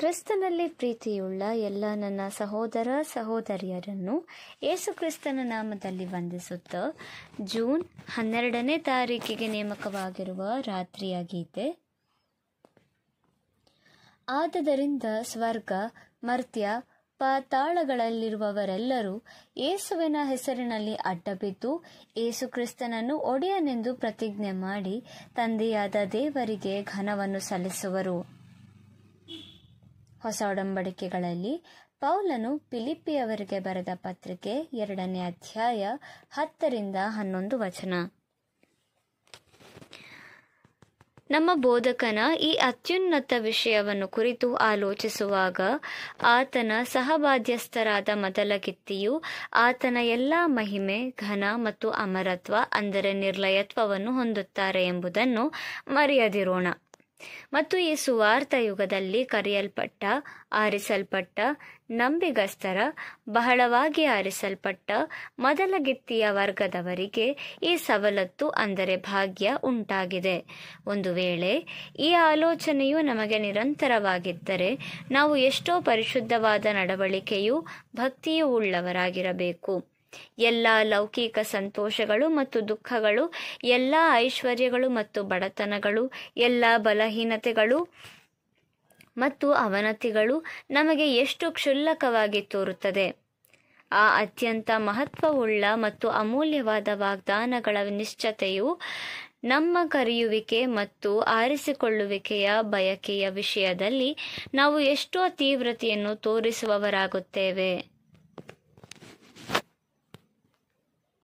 ಕ್ರಿಸ್ತನಲ್ಲಿ ಪ್ರೀತಿಯುಳ್ಳ ಎಲ್ಲ ನನ್ನ ಸಹೋದರ ಸಹೋದರಿಯರನ್ನು ಏಸು ಕ್ರಿಸ್ತನ ನಾಮದಲ್ಲಿ ವಂದಿಸುತ್ತ ಜೂನ್ ಹನ್ನೆರಡನೇ ತಾರೀಕಿಗೆ ನೇಮಕವಾಗಿರುವ ರಾತ್ರಿಯ ಗೀತೆ ಆದ್ದರಿಂದ ಸ್ವರ್ಗ ಮರ್ತ್ಯ ಪಾತಾಳಗಳಲ್ಲಿರುವವರೆಲ್ಲರೂ ಯೇಸುವಿನ ಹೆಸರಿನಲ್ಲಿ ಅಡ್ಡಬಿದ್ದು ಏಸು ಕ್ರಿಸ್ತನನ್ನು ಒಡೆಯನೆಂದು ಪ್ರತಿಜ್ಞೆ ಮಾಡಿ ತಂದೆಯಾದ ದೇವರಿಗೆ ಘನವನ್ನು ಸಲ್ಲಿಸುವರು ಹೊಸ ಒಡಂಬಡಿಕೆಗಳಲ್ಲಿ ಪೌಲನು ಪಿಲಿಪಿಯವರಿಗೆ ಬರೆದ ಪತ್ರಿಕೆ ಎರಡನೇ ಅಧ್ಯಾಯ ಹತ್ತರಿಂದ ಹನ್ನೊಂದು ವಚನ ನಮ್ಮ ಬೋಧಕನ ಈ ಅತ್ಯುನ್ನತ ವಿಷಯವನ್ನು ಕುರಿತು ಆಲೋಚಿಸುವಾಗ ಆತನ ಸಹಬಾಧ್ಯಸ್ಥರಾದ ಕಿತ್ತಿಯು ಆತನ ಎಲ್ಲ ಮಹಿಮೆ ಘನ ಮತ್ತು ಅಮರತ್ವ ಅಂದರೆ ನಿರ್ಲಯತ್ವವನ್ನು ಹೊಂದುತ್ತಾರೆ ಎಂಬುದನ್ನು ಮರೆಯದಿರೋಣ ಮತ್ತು ಈ ಸುವಾರ್ಥ ಯುಗದಲ್ಲಿ ಕರೆಯಲ್ಪಟ್ಟ ಆರಿಸಲ್ಪಟ್ಟ ನಂಬಿಗಸ್ತರ ಬಹಳವಾಗಿ ಆರಿಸಲ್ಪಟ್ಟ ಮೊದಲ ವರ್ಗದವರಿಗೆ ಈ ಸವಲತ್ತು ಅಂದರೆ ಭಾಗ್ಯ ಉಂಟಾಗಿದೆ ಒಂದು ವೇಳೆ ಈ ಆಲೋಚನೆಯು ನಮಗೆ ನಿರಂತರವಾಗಿದ್ದರೆ ನಾವು ಎಷ್ಟೋ ಪರಿಶುದ್ಧವಾದ ನಡವಳಿಕೆಯೂ ಭಕ್ತಿಯೂ ಉಳ್ಳವರಾಗಿರಬೇಕು ಎಲ್ಲ ಲೌಕಿಕ ಸಂತೋಷಗಳು ಮತ್ತು ದುಃಖಗಳು ಎಲ್ಲ ಐಶ್ವರ್ಯಗಳು ಮತ್ತು ಬಡತನಗಳು ಎಲ್ಲ ಬಲಹೀನತೆಗಳು ಮತ್ತು ಅವನತಿಗಳು ನಮಗೆ ಎಷ್ಟು ಕ್ಷುಲ್ಲಕವಾಗಿ ತೋರುತ್ತದೆ ಆ ಅತ್ಯಂತ ಮಹತ್ವವುಳ್ಳ ಮತ್ತು ಅಮೂಲ್ಯವಾದ ವಾಗ್ದಾನಗಳ ನಿಶ್ಚತೆಯು ನಮ್ಮ ಕರೆಯುವಿಕೆ ಮತ್ತು ಆರಿಸಿಕೊಳ್ಳುವಿಕೆಯ ಬಯಕೆಯ ವಿಷಯದಲ್ಲಿ ನಾವು ಎಷ್ಟೋ ತೀವ್ರತೆಯನ್ನು ತೋರಿಸುವವರಾಗುತ್ತೇವೆ